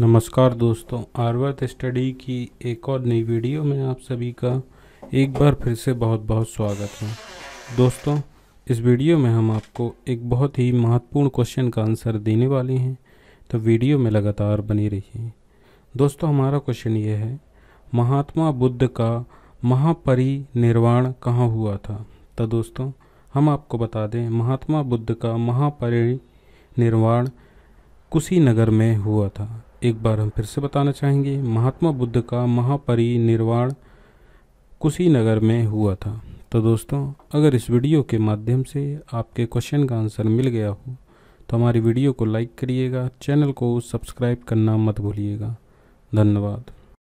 नमस्कार दोस्तों आर्वर्थ स्टडी की एक और नई वीडियो में आप सभी का एक बार फिर से बहुत बहुत स्वागत है दोस्तों इस वीडियो में हम आपको एक बहुत ही महत्वपूर्ण क्वेश्चन का आंसर देने वाले हैं तो वीडियो में लगातार बने रहिए दोस्तों हमारा क्वेश्चन ये है महात्मा बुद्ध का महापरिनिर्वाण कहाँ हुआ था तो दोस्तों हम आपको बता दें महात्मा बुद्ध का महापरिनिर्वाण कुशीनगर में हुआ था एक बार हम फिर से बताना चाहेंगे महात्मा बुद्ध का महापरिनिर्वाण कुशीनगर में हुआ था तो दोस्तों अगर इस वीडियो के माध्यम से आपके क्वेश्चन का आंसर मिल गया हो तो हमारी वीडियो को लाइक करिएगा चैनल को सब्सक्राइब करना मत भूलिएगा धन्यवाद